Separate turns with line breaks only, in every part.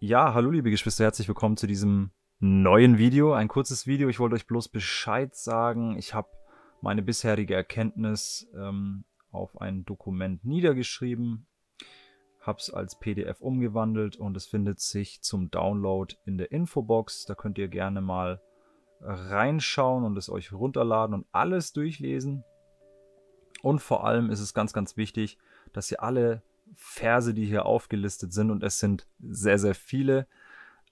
Ja, hallo liebe Geschwister, herzlich willkommen zu diesem neuen Video. Ein kurzes Video, ich wollte euch bloß Bescheid sagen. Ich habe meine bisherige Erkenntnis ähm, auf ein Dokument niedergeschrieben, habe es als PDF umgewandelt und es findet sich zum Download in der Infobox. Da könnt ihr gerne mal reinschauen und es euch runterladen und alles durchlesen. Und vor allem ist es ganz, ganz wichtig, dass ihr alle Verse, die hier aufgelistet sind, und es sind sehr, sehr viele,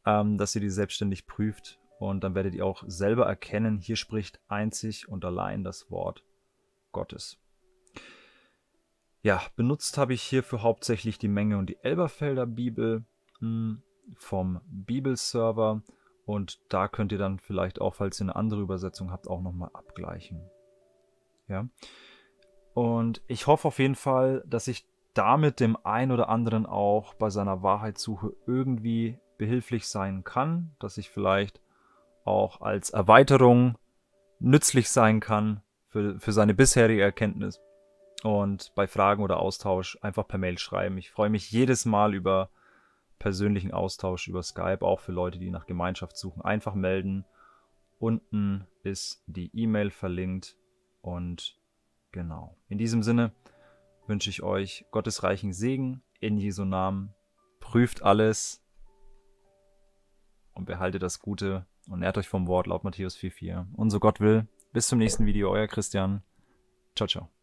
ähm, dass ihr die selbstständig prüft und dann werdet ihr auch selber erkennen, hier spricht einzig und allein das Wort Gottes. Ja, benutzt habe ich hierfür hauptsächlich die Menge und die Elberfelder Bibel mh, hm, vom Bibelserver und da könnt ihr dann vielleicht auch, falls ihr eine andere Übersetzung habt, auch nochmal abgleichen. Ja. Und ich hoffe auf jeden Fall, dass ich damit dem einen oder anderen auch bei seiner Wahrheitssuche irgendwie behilflich sein kann, dass ich vielleicht auch als Erweiterung nützlich sein kann für, für seine bisherige Erkenntnis. Und bei Fragen oder Austausch einfach per Mail schreiben. Ich freue mich jedes Mal über persönlichen Austausch über Skype, auch für Leute, die nach Gemeinschaft suchen. Einfach melden. Unten ist die E-Mail verlinkt. Und genau. In diesem Sinne wünsche ich euch Gottes reichen Segen in Jesu Namen. Prüft alles und behaltet das Gute und nährt euch vom Wort laut Matthäus 4,4. Und so Gott will, bis zum nächsten Video, euer Christian. Ciao, ciao.